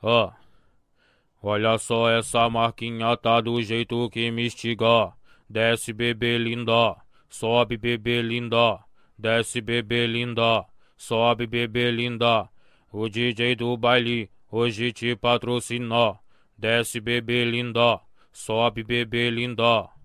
Ó, oh, olha só essa marquinha tá do jeito que me instiga. Desce, bebê linda. Sobe, bebê linda. Desce, bebê linda. Sobe, bebê linda. O DJ do baile hoje te patrocina. Desce, bebê linda. Sobe, bebê linda.